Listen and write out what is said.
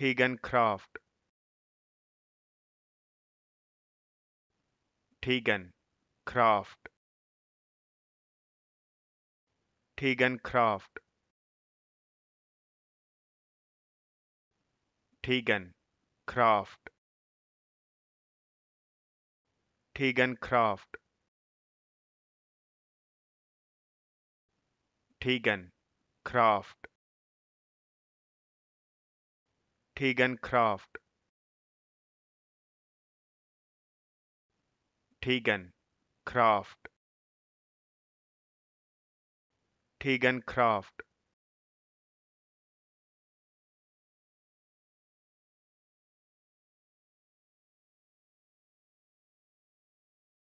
Teagan-Craft. Teagan-Craft. Teagan-Craft. Teagan-Craft. Teagan-Craft. Teagan-Craft. Teagan-Craft. Teagan-Craft. Teagan-Craft.